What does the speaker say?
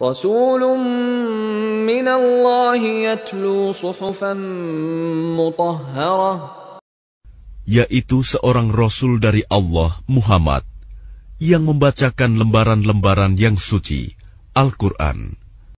رسول من الله يتلو صحفا مطهرة yaitu seorang rasul dari Allah Muhammad yang membacakan lembaran-lembaran yang suci Al-Qur'an